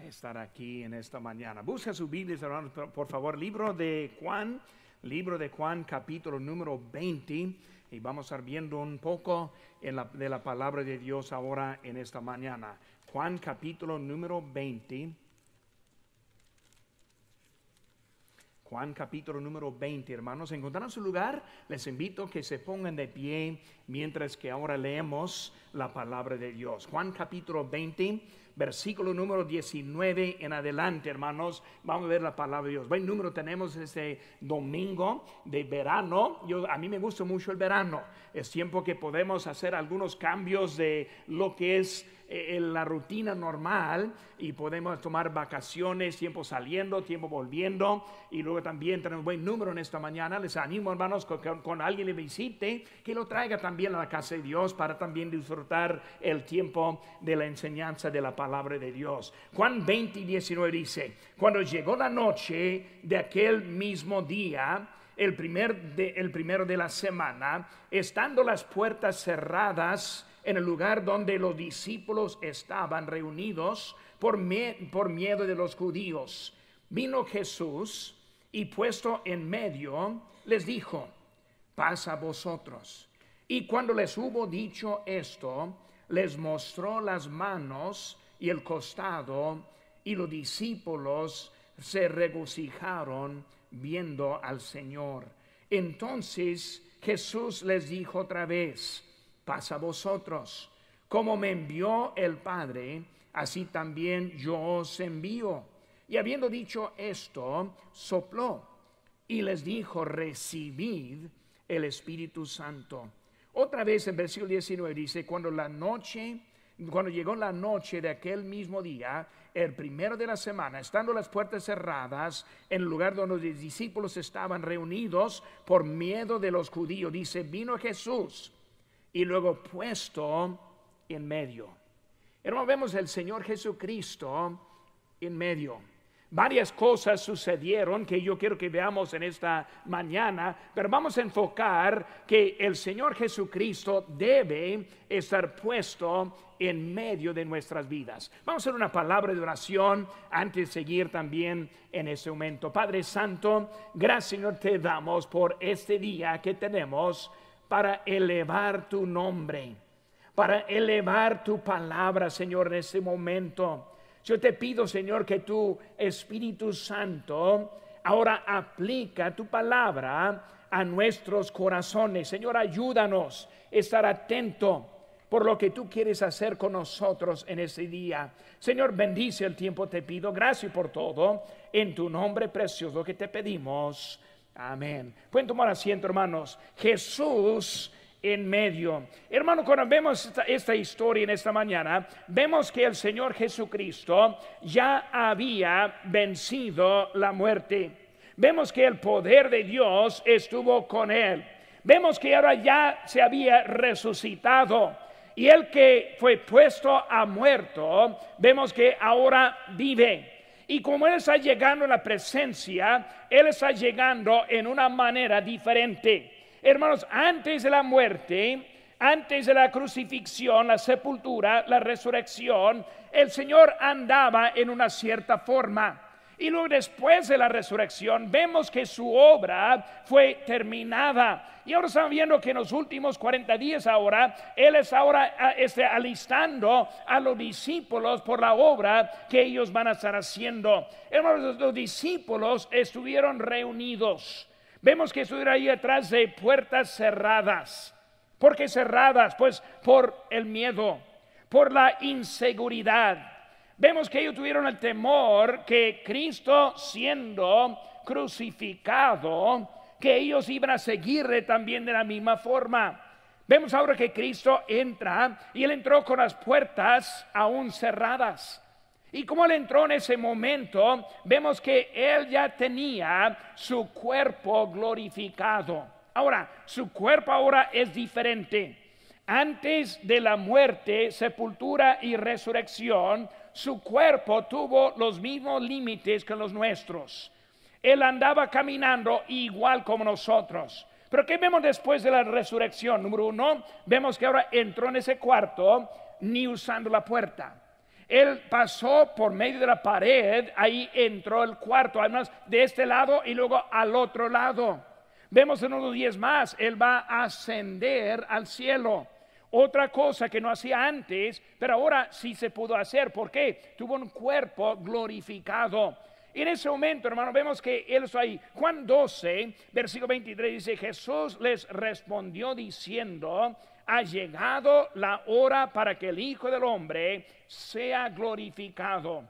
estar aquí en esta mañana. Busca su Biblia, hermanos, por favor, libro de Juan, libro de Juan, capítulo número 20, y vamos a estar viendo un poco de la palabra de Dios ahora en esta mañana. Juan, capítulo número 20. Juan capítulo número 20, hermanos, encontraron su lugar. Les invito que se pongan de pie mientras que ahora leemos la palabra de Dios. Juan capítulo 20, versículo número 19 en adelante, hermanos. Vamos a ver la palabra de Dios. Buen número tenemos este domingo de verano. Yo, a mí me gusta mucho el verano. Es tiempo que podemos hacer algunos cambios de lo que es eh, en la rutina normal y podemos tomar vacaciones, tiempo saliendo, tiempo volviendo y luego también tenemos buen número en esta mañana. Les animo hermanos con, con alguien le visite que lo traiga también a la casa de Dios para también disfrutar el tiempo de la enseñanza de la palabra de Dios. Juan 20 y 19 dice, cuando llegó la noche de aquel mismo día, el, primer de, el primero de la semana, estando las puertas cerradas, en el lugar donde los discípulos estaban reunidos por, miedo de los judíos. Vino Jesús y puesto en medio les dijo, Pasa a vosotros. Y cuando les hubo dicho esto, les mostró las manos y el costado, y los discípulos se regocijaron viendo al Señor. Entonces Jesús les dijo otra vez, pasa a vosotros. Como me envió el Padre, así también yo os envío. Y habiendo dicho esto, sopló y les dijo, recibid el Espíritu Santo. Otra vez en versículo 19 dice, cuando la noche, cuando llegó la noche de aquel mismo día, el primero de la semana, estando las puertas cerradas en el lugar donde los discípulos estaban reunidos por miedo de los judíos, dice, vino Jesús y luego puesto en medio. Hermano, vemos el Señor Jesucristo en medio. Varias cosas sucedieron que yo quiero que veamos en esta mañana, pero vamos a enfocar que el Señor Jesucristo debe estar puesto en medio de nuestras vidas. Vamos a hacer una palabra de oración antes de seguir también en ese momento. Padre Santo, gracias Señor te damos por este día que tenemos para elevar tu nombre, para elevar tu palabra, Señor, en este momento. Yo te pido, Señor, que tu Espíritu Santo ahora aplica tu palabra a nuestros corazones. Señor, ayúdanos a estar atento por lo que tú quieres hacer con nosotros en este día. Señor, bendice el tiempo, te pido. Gracias por todo. En tu nombre precioso que te pedimos. Amén. Pueden tomar asiento, hermanos. Jesús en medio. Hermano, cuando vemos esta, esta, historia en esta mañana, vemos que el Señor Jesucristo ya había vencido la muerte. Vemos que el poder de Dios estuvo con él. Vemos que ahora ya se había resucitado. Y el que fue puesto a muerto, vemos que ahora vive. Y como Él está llegando en la presencia, Él está llegando en una manera diferente. Hermanos, antes de la muerte, antes de la crucifixión, la sepultura, la resurrección, el Señor andaba en una cierta forma. Y luego después de la resurrección vemos que su obra fue terminada. Y ahora estamos viendo que en los últimos 40 días ahora, Él es ahora ah, este, alistando a los discípulos por la obra que ellos van a estar haciendo. los discípulos estuvieron reunidos. Vemos que estuvieron ahí atrás de puertas cerradas. ¿Por qué cerradas? Pues por el miedo, por la inseguridad vemos que ellos tuvieron el temor que Cristo siendo crucificado, que ellos iban a seguirle también de la misma forma. Vemos ahora que Cristo entra y él entró con las puertas aún cerradas. Y como él entró en ese momento, vemos que él ya tenía su cuerpo glorificado. Ahora, su cuerpo ahora es diferente. Antes de la muerte, sepultura y resurrección, su cuerpo tuvo los mismos límites que los nuestros. Él andaba caminando igual como nosotros. Pero ¿qué vemos después de la resurrección? Número uno, vemos que ahora entró en ese cuarto ni usando la puerta. Él pasó por medio de la pared, ahí entró el cuarto, además de este lado y luego al otro lado. Vemos en unos días más, Él va a ascender al cielo. Otra cosa que no hacía antes, pero ahora sí se pudo hacer. ¿Por qué? Tuvo un cuerpo glorificado. En ese momento, hermano, vemos que él está ahí. Juan 12, versículo 23 dice, Jesús les respondió diciendo, ha llegado la hora para que el Hijo del Hombre sea glorificado.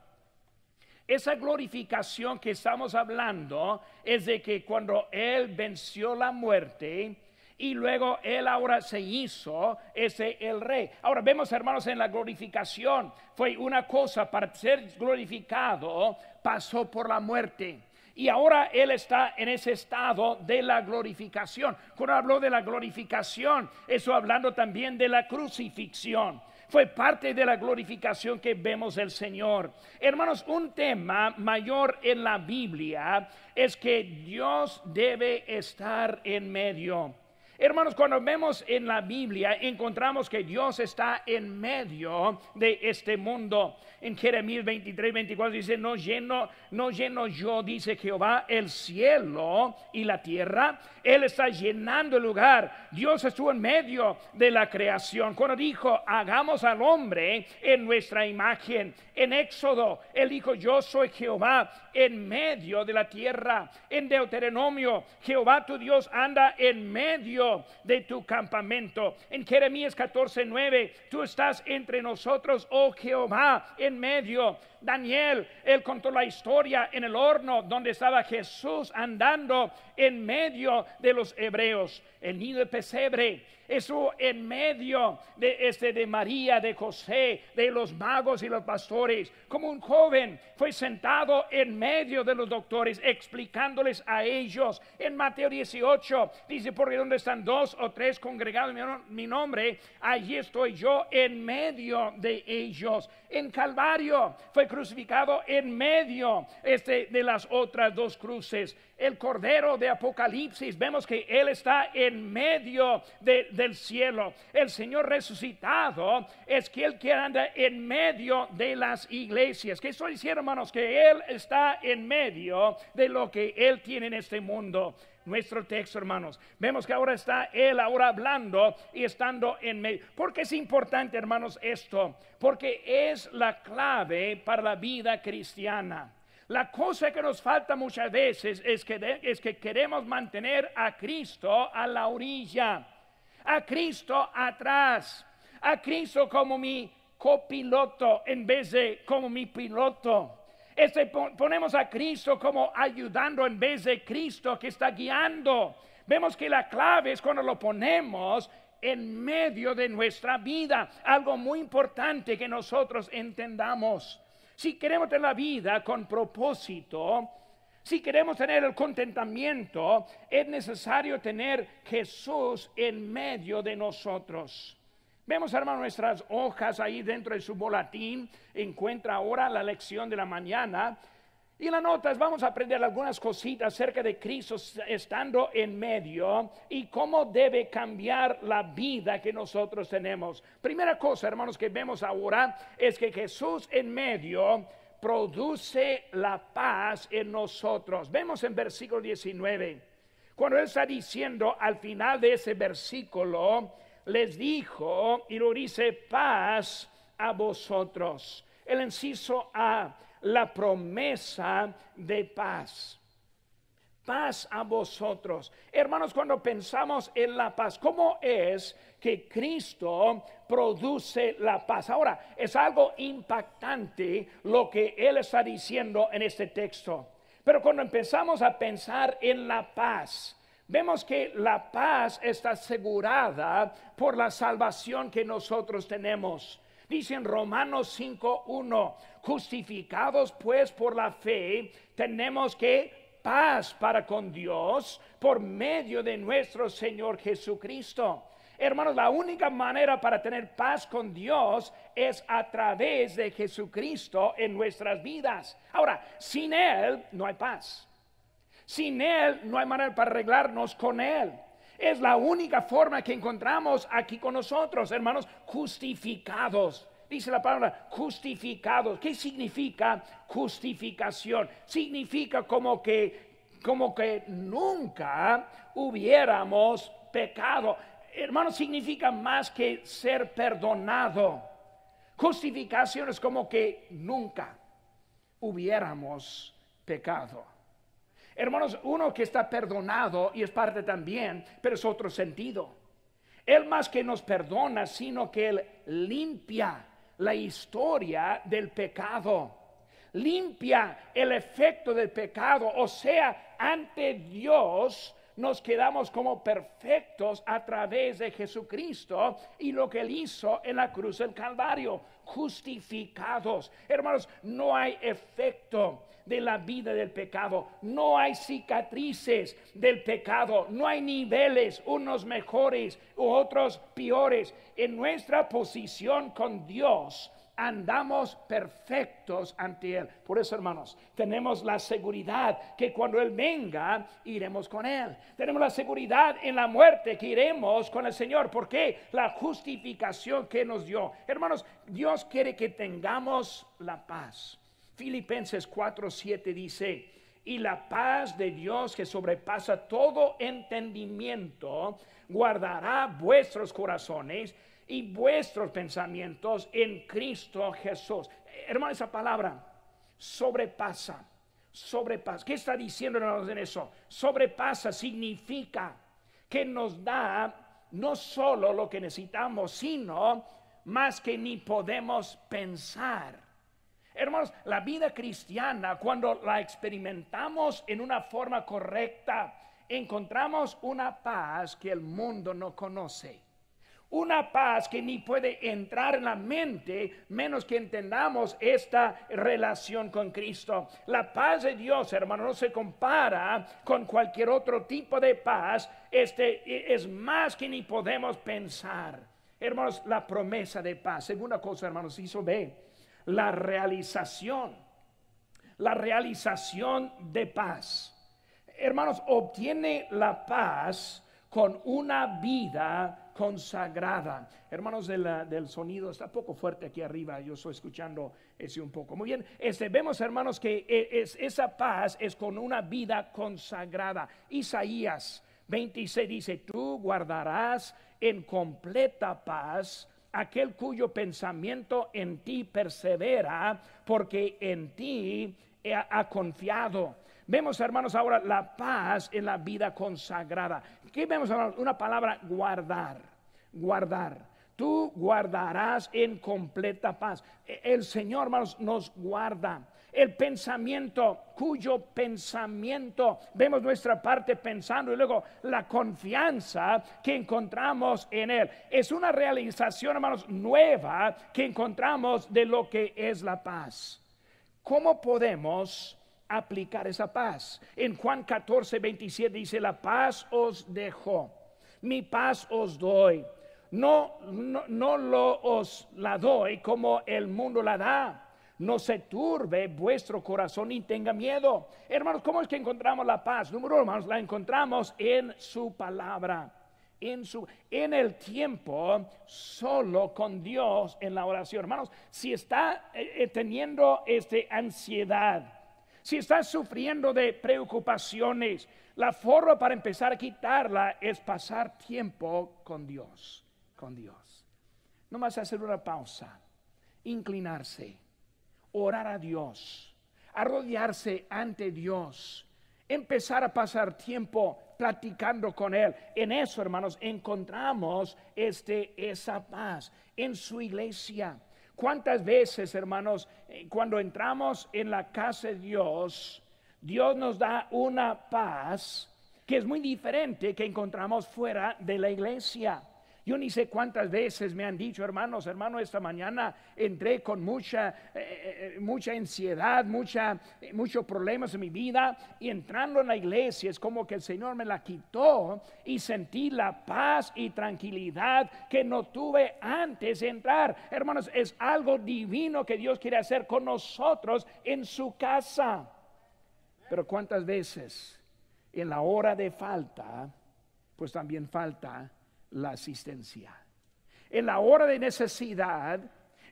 Esa glorificación que estamos hablando es de que cuando Él venció la muerte, y luego él ahora se hizo ese el rey. Ahora vemos hermanos en la glorificación, fue una cosa para ser glorificado pasó por la muerte. Y ahora Él está en ese estado de la glorificación. Cuando habló de la glorificación, eso hablando también de la crucifixión. Fue parte de la glorificación que vemos el Señor. Hermanos, un tema mayor en la Biblia es que Dios debe estar en medio. Hermanos, cuando vemos en la Biblia, encontramos que Dios está en medio de este mundo. En Jeremías 23, 24 dice, no lleno, no lleno yo, dice Jehová, el cielo y la tierra. Él está llenando el lugar. Dios estuvo en medio de la creación. Cuando dijo, hagamos al hombre en nuestra imagen. En Éxodo, él dijo, yo soy Jehová en medio de la tierra. En Deuteronomio, Jehová tu Dios anda en medio de tu campamento. En Jeremías 14, tú estás entre nosotros, oh Jehová, en medio. Daniel, él contó la historia en el horno donde estaba Jesús andando en medio de los hebreos. El nido de pesebre eso en medio de, este, de María, de José, de los magos y los pastores, como un joven fue sentado en medio de los doctores explicándoles a ellos. En Mateo 18 dice, porque donde están dos o tres congregados mi nombre, allí estoy yo en medio de ellos. En Calvario fue crucificado en medio este, de las otras dos cruces el Cordero de Apocalipsis, vemos que Él está en medio del cielo. El Señor resucitado es que Él que anda en medio de las iglesias. Que estoy hicieron hermanos? Que Él está en medio de lo que Él tiene en este mundo nuestro texto, hermanos. Vemos que ahora está Él ahora hablando y estando en medio. Porque es importante, hermanos, esto? Porque es la clave para la vida cristiana. La cosa que nos falta muchas veces es que, es que queremos mantener a Cristo a la orilla, a Cristo atrás, a Cristo como mi copiloto en vez de como mi piloto. Este, ponemos a Cristo como ayudando en vez de Cristo que está guiando. Vemos que la clave es cuando lo ponemos en medio de nuestra vida. Algo muy importante que nosotros entendamos si queremos tener la vida con propósito, si queremos tener el contentamiento, es necesario tener Jesús en medio de nosotros. Vemos, hermano, nuestras hojas ahí dentro de su boletín. Encuentra ahora la lección de la mañana. Y la nota es, vamos a aprender algunas cositas acerca de Cristo estando en medio y cómo debe cambiar la vida que nosotros tenemos. Primera cosa, hermanos, que vemos ahora es que Jesús en medio produce la paz en nosotros. Vemos en versículo 19, cuando Él está diciendo al final de ese versículo, les dijo y lo dice paz a vosotros. El inciso A la promesa de paz. Paz a vosotros. Hermanos, cuando pensamos en la paz, ¿cómo es que Cristo produce la paz? Ahora, es algo impactante lo que Él está diciendo en este texto. Pero cuando empezamos a pensar en la paz, Vemos que la paz está asegurada por la salvación que nosotros tenemos en Romanos 5.1, justificados pues por la fe, tenemos que paz para con Dios por medio de nuestro Señor Jesucristo. Hermanos, la única manera para tener paz con Dios es a través de Jesucristo en nuestras vidas. Ahora, sin Él no hay paz. Sin Él no hay manera para arreglarnos con Él. Es la única forma que encontramos aquí con nosotros, hermanos, justificados. Dice la palabra justificados. ¿Qué significa justificación? Significa como que como que nunca hubiéramos pecado. hermanos significa más que ser perdonado. Justificación es como que nunca hubiéramos pecado. Hermanos, uno que está perdonado y es parte también, pero es otro sentido. Él más que nos perdona, sino que Él limpia la historia del pecado. Limpia el efecto del pecado. O sea, ante Dios nos quedamos como perfectos a través de Jesucristo y lo que él hizo en la cruz del Calvario, justificados. Hermanos, no hay efecto de la vida del pecado, no hay cicatrices del pecado, no hay niveles, unos mejores u otros peores. En nuestra posición con Dios, andamos perfectos ante Él. Por eso, hermanos, tenemos la seguridad que cuando Él venga, iremos con Él. Tenemos la seguridad en la muerte que iremos con el Señor. porque La justificación que nos dio. Hermanos, Dios quiere que tengamos la paz. Filipenses 4:7 dice, y la paz de Dios que sobrepasa todo entendimiento, guardará vuestros corazones y vuestros pensamientos en Cristo Jesús. Eh, hermano, esa palabra sobrepasa, sobrepasa. ¿Qué está diciendo en eso? Sobrepasa significa que nos da no solo lo que necesitamos, sino más que ni podemos pensar. Hermanos, la vida cristiana, cuando la experimentamos en una forma correcta, encontramos una paz que el mundo no conoce una paz que ni puede entrar en la mente menos que entendamos esta relación con Cristo. La paz de Dios, hermano, no se compara con cualquier otro tipo de paz. Este e, es más que ni podemos pensar. Hermanos, la promesa de paz. Segunda cosa, hermanos, hizo ve la realización. La realización de paz. Hermanos, obtiene la paz con una vida consagrada. Hermanos del sonido, está poco fuerte aquí arriba, yo estoy escuchando ese un poco. Muy bien, este, vemos hermanos que eh, es, esa paz es con una vida consagrada. Isaías 26 dice, tú guardarás en completa paz aquel cuyo pensamiento en ti persevera, porque en ti ha confiado. Vemos, hermanos, ahora la paz en la vida consagrada. ¿Qué vemos, hermanos? Una palabra guardar, guardar. Tú guardarás en completa paz. E-, el Señor, hermanos, nos guarda. El pensamiento, cuyo pensamiento vemos nuestra parte pensando y luego la confianza que encontramos en Él. Es una realización, hermanos, nueva que encontramos de lo que es la paz. ¿Cómo podemos aplicar esa paz. En Juan 14, 27 dice, la paz os dejo, mi paz os doy. No, no, lo os la doy como el mundo la da. No se turbe vuestro corazón y tenga miedo. Hermanos, ¿cómo es que encontramos la paz? Número uno, hermanos, la encontramos en su palabra. En, su, en el tiempo solo con Dios en la oración. Hermanos, si está eh, eh, teniendo este ansiedad, si estás sufriendo de preocupaciones, la forma para empezar a quitarla es pasar tiempo con Dios, con Dios. Nomás hacer una pausa, inclinarse, orar a Dios, arrodillarse ante Dios, empezar a pasar tiempo platicando con Él. En eso, hermanos, encontramos este, esa paz en su iglesia. ¿Cuántas veces, hermanos, eh, cuando entramos en la casa de Dios, Dios nos da una paz que es muy diferente que encontramos fuera de la iglesia? Yo ni sé cuántas veces me han dicho, hermanos, hermanos esta mañana entré con mucha, eh, eh, mucha ansiedad, mucha, eh, muchos problemas en mi vida y entrando en la iglesia es como que el Señor me la quitó y sentí la paz y tranquilidad que no tuve antes de entrar. Hermanos, es algo divino que Dios quiere hacer con nosotros en su casa. Pero cuántas veces en la hora de falta, pues también falta la asistencia. En la hora de necesidad,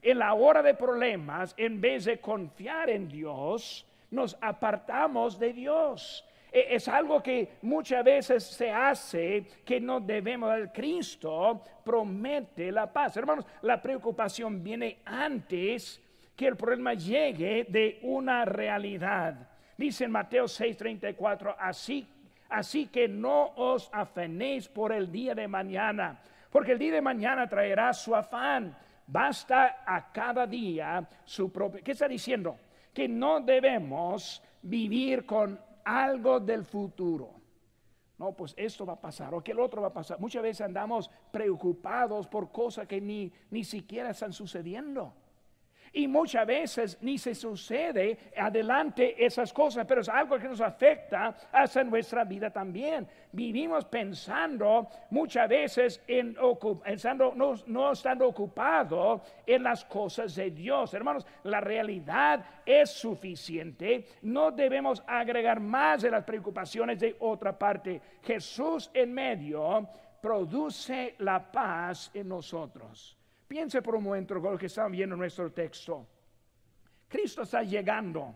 en la hora de problemas, en vez de confiar en Dios, nos apartamos de Dios. E, es algo que muchas veces se hace que no debemos. Cristo promete la paz. Hermanos, la preocupación viene antes que el problema llegue de una realidad. Dice en Mateo 6:34, así Así que no os afanéis por el día de mañana, porque el día de mañana traerá su afán. Basta a cada día su propio... ¿Qué está diciendo? Que no debemos vivir con algo del futuro. No, pues esto va a pasar o que el otro va a pasar. Muchas veces andamos preocupados por cosas que ni, ni siquiera están sucediendo. Y muchas veces ni se sucede adelante esas cosas, pero es algo que nos afecta hasta nuestra vida también. Vivimos pensando muchas veces en pensando, no, no estando ocupado en las cosas de Dios. Hermanos, la realidad es suficiente. No debemos agregar más de las preocupaciones de otra parte. Jesús en medio produce la paz en nosotros. Piense por un momento con lo que están viendo en nuestro texto. Cristo está llegando.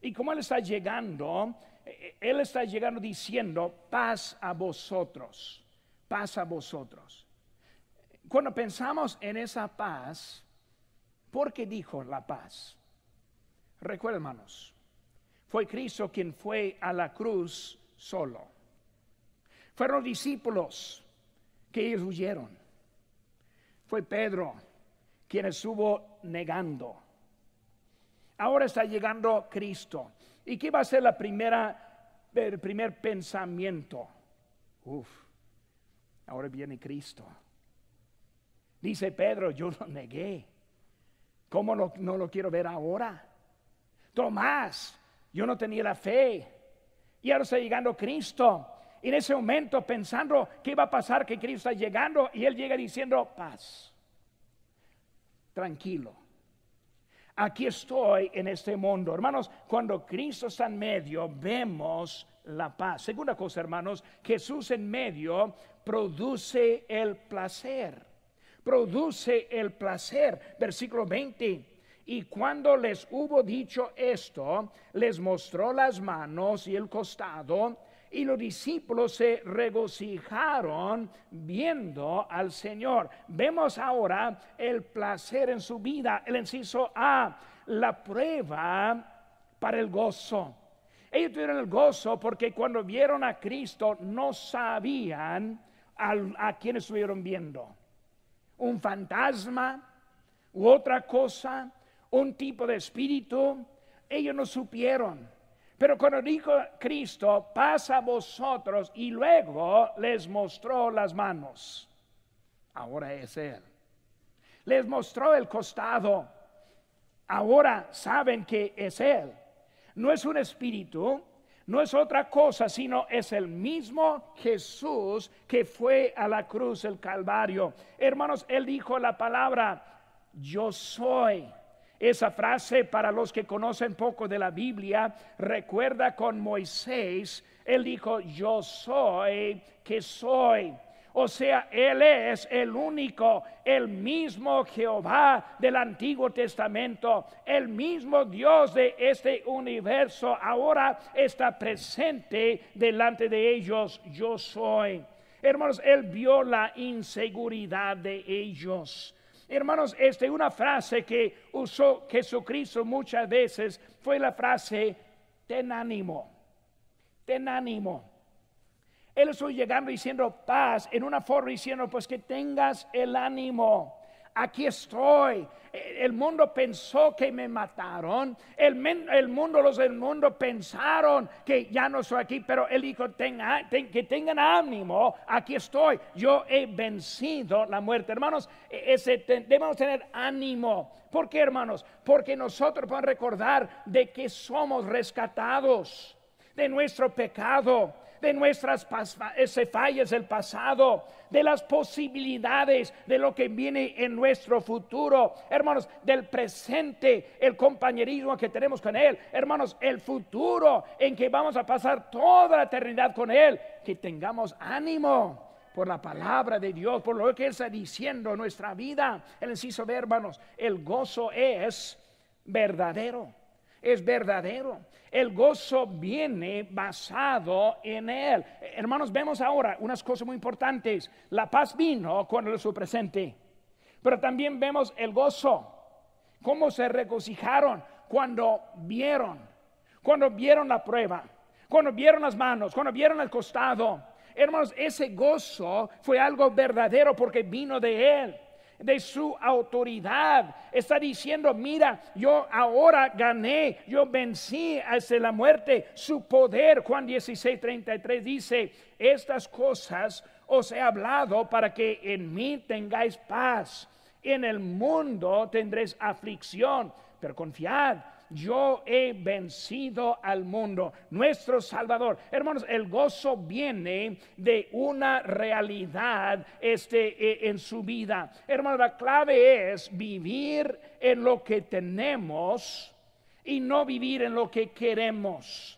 Y como Él está llegando, eh, eh, Él está llegando diciendo, paz a vosotros, paz a vosotros. Cuando pensamos en esa paz, ¿por qué dijo la paz? Recuerda, hermanos, fue Cristo quien fue a la cruz solo. Fueron los discípulos que ellos huyeron fue Pedro quien estuvo negando. Ahora está llegando Cristo. ¿Y qué va a ser la primera, el primer pensamiento? Uf, ahora viene Cristo. Dice Pedro, yo lo negué. ¿Cómo no lo quiero ver ahora? Tomás, yo no tenía la fe. Y ahora está llegando Cristo en ese momento pensando qué iba a pasar, que Cristo está llegando y él llega diciendo, paz, tranquilo. Aquí estoy en este mundo. Hermanos, cuando Cristo está en medio, vemos la paz. Segunda cosa, hermanos, Jesús en medio produce el placer. Produce el placer. Versículo 20. Y cuando les hubo dicho esto, les mostró las manos y el costado y los discípulos se regocijaron viendo al Señor. Vemos ahora el placer en su vida, el inciso A, la prueba para el gozo. Ellos tuvieron el gozo porque cuando vieron a Cristo no sabían a, a quién estuvieron viendo. Un fantasma u otra cosa, un tipo de espíritu, ellos no supieron pero cuando dijo Cristo, pasa a vosotros y luego les mostró las manos. Ahora es Él. Les mostró el costado. Ahora saben que es Él. No es un espíritu, no es otra cosa, sino es el mismo Jesús que fue a la cruz, el Calvario. Hermanos, Él dijo la palabra, yo soy esa frase para los que conocen poco de la Biblia recuerda con Moisés, él dijo, yo soy que soy. O sea, Él es el único, el mismo Jehová del Antiguo Testamento, el mismo Dios de este universo, ahora está presente delante de ellos. Yo soy. Hermanos, Él vio la inseguridad de ellos. Hermanos, este, una frase que usó Jesucristo muchas veces fue la frase, ten ánimo, ten ánimo. Él estuvo llegando diciendo paz, en una forma diciendo, pues que tengas el ánimo aquí estoy. El mundo pensó que me mataron. El, mundo, los del mundo pensaron que ya no soy aquí, pero él dijo, Tenga, que tengan ánimo, aquí estoy. Yo he vencido la muerte. Hermanos, e, ese, debemos tener ánimo. ¿Por qué, hermanos? Porque nosotros a recordar de que somos rescatados de nuestro pecado de nuestras fallas del pasado, de las posibilidades de lo que viene en nuestro futuro, hermanos, del presente, el compañerismo que tenemos con Él, hermanos, el futuro en que vamos a pasar toda la eternidad con Él, que tengamos ánimo por la palabra de Dios, por lo que Él está diciendo en nuestra vida. El inciso de hermanos, el gozo es verdadero es verdadero. El gozo viene basado en Él. Hermanos, vemos ahora unas cosas muy importantes. La paz vino cuando su presente, pero también vemos el gozo. Cómo se regocijaron cuando vieron, cuando vieron la prueba, cuando vieron las manos, cuando vieron el costado. Hermanos, ese gozo fue algo verdadero porque vino de Él de su autoridad. Está diciendo, mira, yo ahora gané, yo vencí hacia la muerte. Su poder, Juan 16, 33 dice, estas cosas os he hablado para que en mí tengáis paz. En el mundo tendréis aflicción, pero confiad yo he vencido al mundo, nuestro Salvador. Hermanos, el gozo viene de una realidad este, e, en su vida. Hermanos, la clave es vivir en lo que tenemos y no vivir en lo que queremos.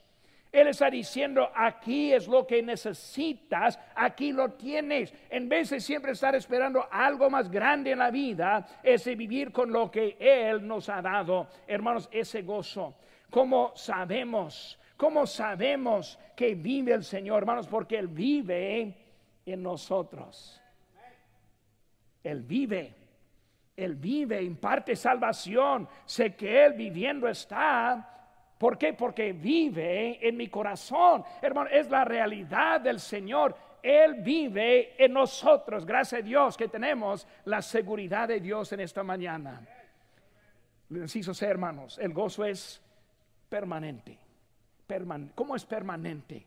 Él está diciendo, aquí es lo que necesitas, aquí lo tienes. En vez de siempre estar esperando algo más grande en la vida, es de vivir con lo que Él nos ha dado. Hermanos, ese gozo, ¿Cómo sabemos, ¿Cómo sabemos que vive el Señor, hermanos, porque Él vive en nosotros. Él vive, Él vive, imparte salvación. Sé que Él viviendo está ¿Por qué? Porque vive en mi corazón. Hermano, es la realidad del Señor. Él vive en nosotros. Gracias a Dios que tenemos la seguridad de Dios en esta mañana. Necesito ser hermanos, el gozo es permanente. ¿Cómo es permanente?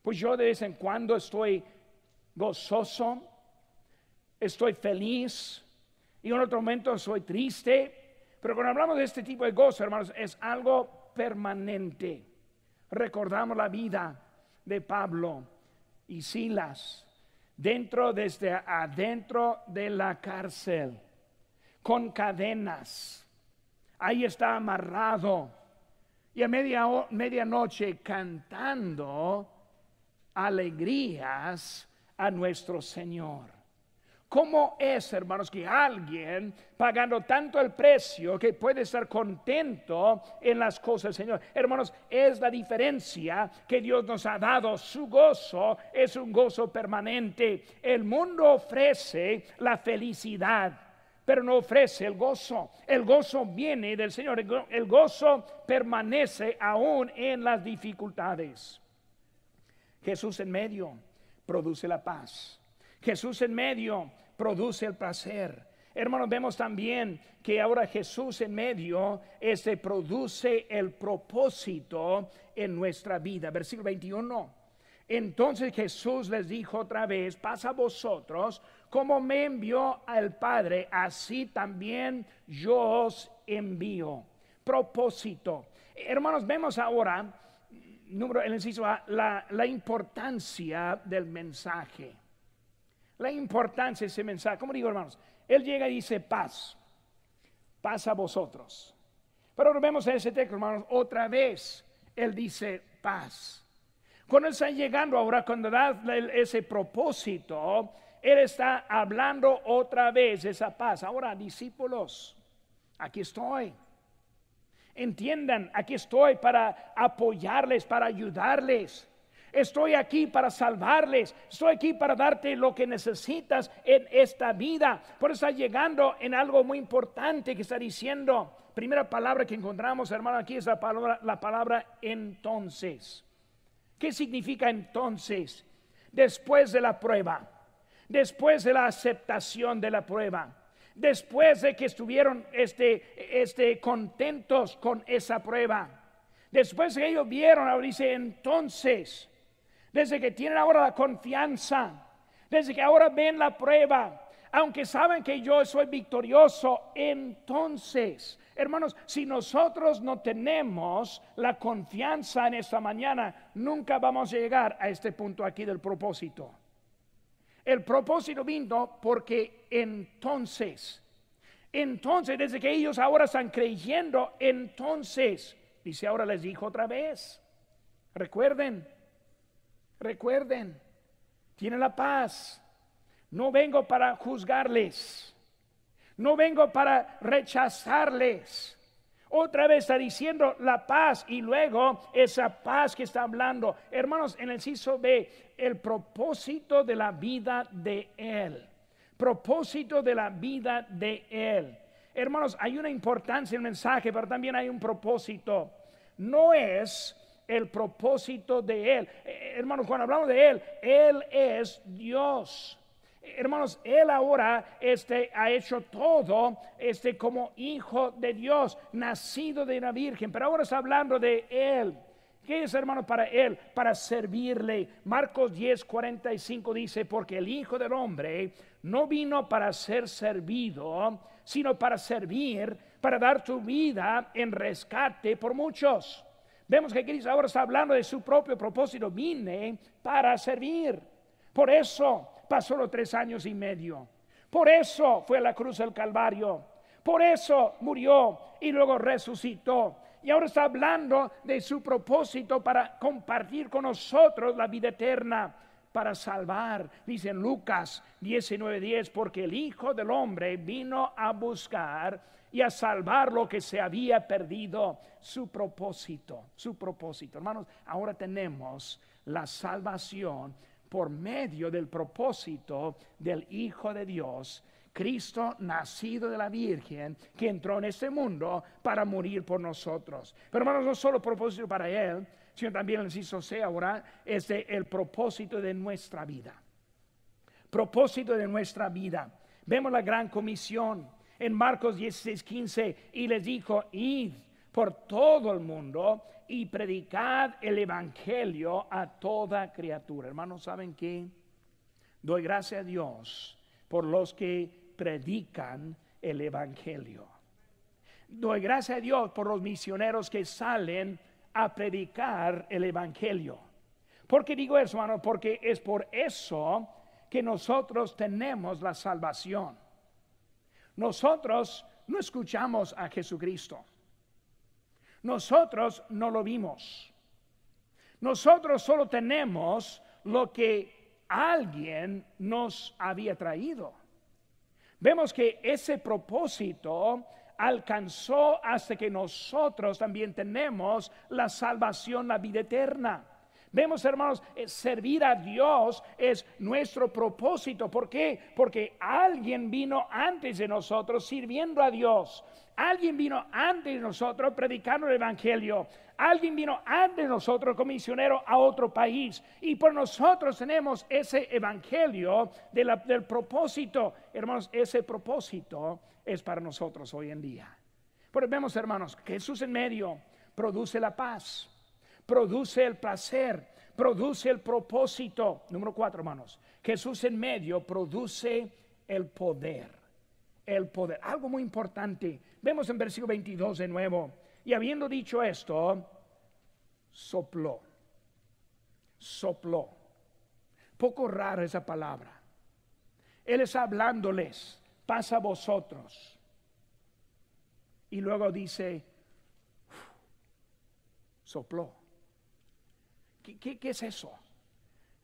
Pues yo de vez en cuando estoy gozoso, estoy feliz y en otro momento soy triste. Pero cuando hablamos de este tipo de gozo, hermanos, es algo permanente. Recordamos la vida de Pablo y Silas dentro desde adentro de la cárcel con cadenas. Ahí está amarrado y a media noche cantando alegrías a nuestro Señor. ¿Cómo es, hermanos, que alguien pagando tanto el precio que puede estar contento en las cosas, del Señor? Hermanos, es la diferencia que Dios nos ha dado. Su gozo es un gozo permanente. El mundo ofrece la felicidad, pero no ofrece el gozo. El gozo viene del Señor. El gozo permanece aún en las dificultades. Jesús en medio produce la paz. Jesús en medio produce el placer. Hermanos, vemos también que ahora Jesús en medio este produce el propósito en nuestra vida. Versículo 21. Entonces Jesús les dijo otra vez, pasa vosotros, como me envió al Padre, así también yo os envío. Propósito. Hermanos, vemos ahora, número el inciso A, la, la importancia del mensaje. La importancia de ese mensaje. Como digo, hermanos, Él llega y dice paz, paz a vosotros. Pero volvemos en ese texto, hermanos, otra vez Él dice paz. Cuando Él está llegando ahora, cuando da ese propósito, Él está hablando otra vez esa paz. Ahora, discípulos, aquí estoy. Entiendan, aquí estoy para apoyarles, para ayudarles. Estoy aquí para salvarles. Estoy aquí para darte lo que necesitas en esta vida. Por eso está llegando en algo muy importante que está diciendo. Primera palabra que encontramos, hermano, aquí es la palabra, la palabra entonces. ¿Qué significa entonces? Después de la prueba, después de la aceptación de la prueba, después de que estuvieron este, este contentos con esa prueba. Después de que ellos vieron, ahora dice entonces, desde que tienen ahora la confianza, desde que ahora ven la prueba, aunque saben que yo soy victorioso, entonces, hermanos, si nosotros no tenemos la confianza en esta mañana, nunca vamos a llegar a este punto aquí del propósito. El propósito vino porque entonces, entonces, desde que ellos ahora están creyendo, entonces, dice ahora les dijo otra vez, recuerden, Recuerden, tiene la paz. No vengo para juzgarles. No vengo para rechazarles. Otra vez está diciendo la paz y luego esa paz que está hablando. Hermanos, en el ciso B, el propósito de la vida de Él. Propósito de la vida de Él. Hermanos, hay una importancia en el mensaje, pero también hay un propósito. No es el propósito de Él. Eh, eh, hermanos, cuando hablamos de Él, Él es Dios. Eh, hermanos, Él ahora este, ha hecho todo este, como hijo de Dios, nacido de una virgen, pero ahora está hablando de Él. ¿Qué es, hermano, para Él? Para servirle. Marcos 10, 45 dice, porque el Hijo del Hombre no vino para ser servido, sino para servir, para dar tu vida en rescate por muchos. Vemos que Cristo ahora está hablando de su propio propósito, vine para servir. Por eso pasó los tres años y medio. Por eso fue a la cruz del Calvario. Por eso murió y luego resucitó. Y ahora está hablando de su propósito para compartir con nosotros la vida eterna, para salvar, dice en Lucas 19:10, porque el Hijo del Hombre vino a buscar y a salvar lo que se había perdido, su propósito, su propósito. Hermanos, ahora tenemos la salvación por medio del propósito del Hijo de Dios, Cristo nacido de la Virgen, que entró en este mundo para morir por nosotros. Pero hermanos, no solo propósito para Él, sino también el hizo C ahora, es el propósito de nuestra vida. Propósito de nuestra vida. Vemos la gran comisión en Marcos 16, 15 y les dijo, id por todo el mundo y predicad el Evangelio a toda criatura. Hermanos, ¿saben qué? Doy gracias a Dios por los que predican el Evangelio. Doy gracias a Dios por los misioneros que salen a predicar el Evangelio. ¿Por qué digo eso, hermano? Porque es por eso que nosotros tenemos la salvación. Nosotros no escuchamos a Jesucristo. Nosotros no lo vimos. Nosotros solo tenemos lo que alguien nos había traído. Vemos que ese propósito alcanzó hasta que nosotros también tenemos la salvación, la vida eterna. Vemos, hermanos, eh, servir a Dios es nuestro propósito. ¿Por qué? Porque alguien vino antes de nosotros sirviendo a Dios. Alguien vino antes de nosotros predicando el Evangelio. Alguien vino antes de nosotros como misionero a otro país. Y por nosotros tenemos ese Evangelio del propósito. Hermanos, ese propósito es para nosotros hoy en día. Pero vemos, hermanos, Jesús en medio produce la paz produce el placer, produce el propósito. Número cuatro, hermanos. Jesús en medio produce el poder. El poder. Algo muy importante. Vemos en versículo 22 de nuevo. Y habiendo dicho esto, sopló. Sopló. Poco rara esa palabra. Él está hablándoles, pasa a vosotros. Y luego dice, sopló. ¿Qué, es eso?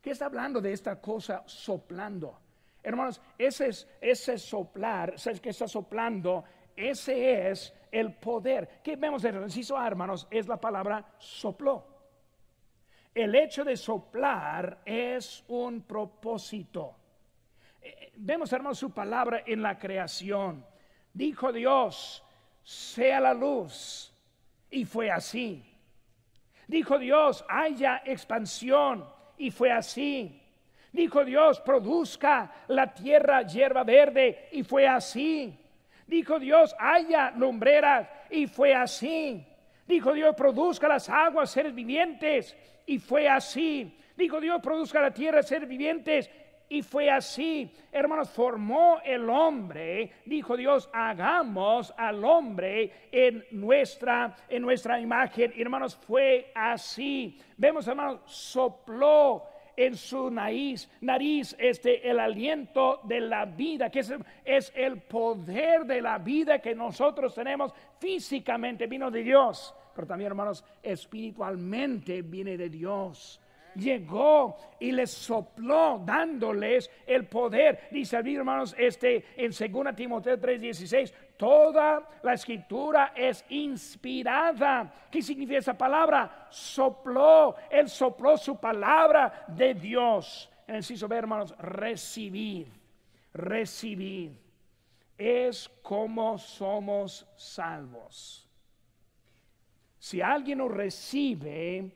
¿Qué está hablando de esta cosa soplando? Hermanos, ese, es, ese soplar, ¿sabes que está soplando? Ese es el poder. ¿Qué vemos en el inciso ah, hermanos? Es la palabra sopló. El hecho de soplar es un propósito. Eh, eh, vemos, hermanos, su palabra en la creación. Dijo Dios, sea la luz. Y fue así. Dijo Dios, haya expansión. Y fue así. Dijo Dios, produzca la tierra hierba verde. Y fue así. Dijo Dios, haya lumbreras. Y fue así. Dijo Dios, produzca las aguas seres vivientes. Y fue así. Dijo Dios, produzca la tierra seres vivientes. Y fue así, hermanos, formó el hombre, dijo Dios, hagamos al hombre en nuestra, en nuestra imagen. hermanos, fue así. Vemos, hermanos, sopló en su nariz, nariz este el aliento de la vida, que es, es el poder de la vida que nosotros tenemos físicamente, vino de Dios, pero también hermanos, espiritualmente viene de Dios llegó y les sopló dándoles el poder. Dice mí hermanos, este en 2 Timoteo 3:16, toda la escritura es inspirada. ¿Qué significa esa palabra? Sopló, él sopló su palabra de Dios. En el inciso hermanos, recibir, recibir es como somos salvos. Si alguien nos recibe,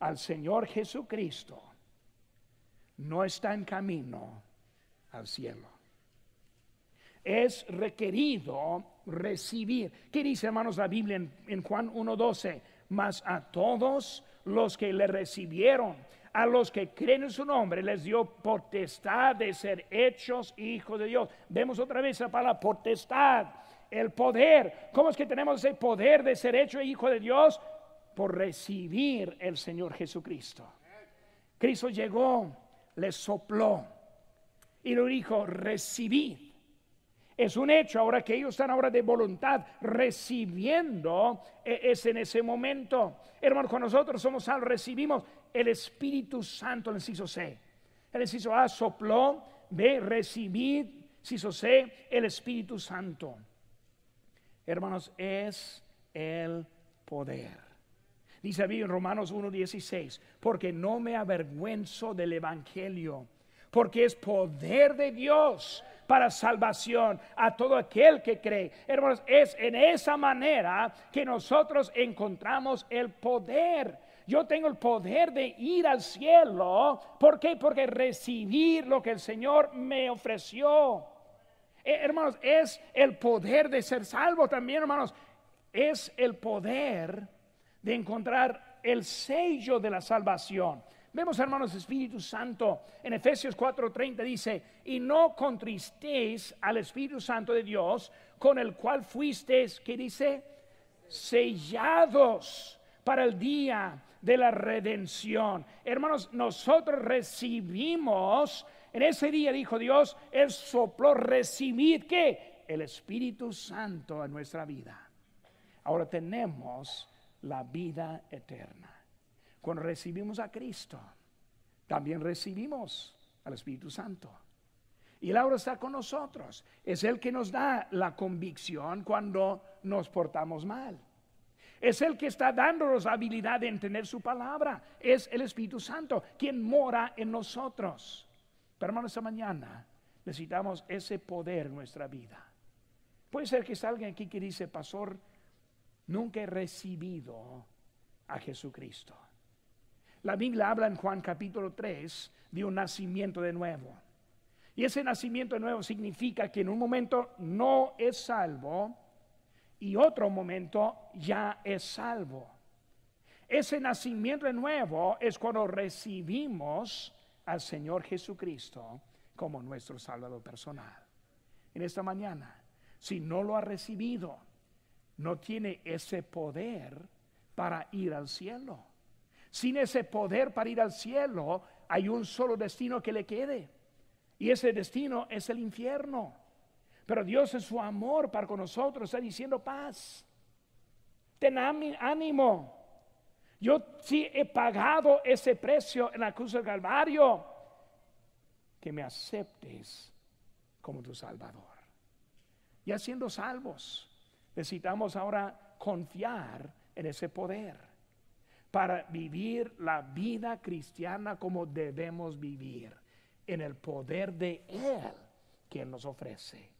al Señor Jesucristo no está en camino al cielo. Es requerido recibir. ¿Qué dice, hermanos, la Biblia en, Juan 1.12? Mas a todos los que le recibieron, a los que creen en su nombre, les dio potestad de ser hechos hijos de Dios. Vemos otra vez la palabra potestad, el poder. ¿Cómo es que tenemos ese poder de ser hecho hijo de Dios? por recibir el Señor Jesucristo. Cristo llegó, le sopló y lo dijo, recibid. Es un hecho ahora que ellos están ahora de voluntad recibiendo, e-, es en ese momento. Hermano, con nosotros somos salvos, recibimos el Espíritu Santo el inciso C. El inciso A sopló, B recibid, inciso C, el Espíritu Santo. Hermanos, es el poder. Dice en Romanos 1.16, porque no me avergüenzo del Evangelio, porque es poder de Dios para salvación a todo aquel que cree. Hermanos, es en esa manera que nosotros encontramos el poder. Yo tengo el poder de ir al cielo. ¿Por qué? Porque recibir lo que el Señor me ofreció. Eh, hermanos, es el poder de ser salvo también, hermanos. Es el poder de encontrar el sello de la salvación. Vemos, hermanos, Espíritu Santo en Efesios 4:30 dice, y no contristéis al Espíritu Santo de Dios, con el cual fuisteis, que dice, sellados para el día de la redención. Hermanos, nosotros recibimos, en ese día dijo Dios, el soplo recibid que el Espíritu Santo en nuestra vida. Ahora tenemos la vida eterna. Cuando recibimos a Cristo, también recibimos al Espíritu Santo. Y ahora está con nosotros. Es el que nos da la convicción cuando nos portamos mal. Es el que está dándonos la habilidad de entender su palabra. Es el Espíritu Santo quien mora en nosotros. Pero hermano, esta mañana necesitamos ese poder en nuestra vida. Puede ser que alguien aquí que dice, pastor, nunca he recibido a Jesucristo. La Biblia habla en Juan capítulo 3 de un nacimiento de nuevo. Y ese nacimiento de nuevo significa que en un momento no es salvo y otro momento ya es salvo. Ese nacimiento de nuevo es cuando recibimos al Señor Jesucristo como nuestro Salvador personal. En esta mañana, si no lo ha recibido, no tiene ese poder para ir al cielo. Sin ese poder para ir al cielo, hay un solo destino que le quede. Y ese destino es el infierno. Pero Dios en su amor para con nosotros está diciendo paz. Ten ánimo. Yo sí he pagado ese precio en la cruz del Calvario. Que me aceptes como tu Salvador. y siendo salvos Necesitamos ahora confiar en ese poder para vivir la vida cristiana como debemos vivir, en el poder de Él que nos ofrece.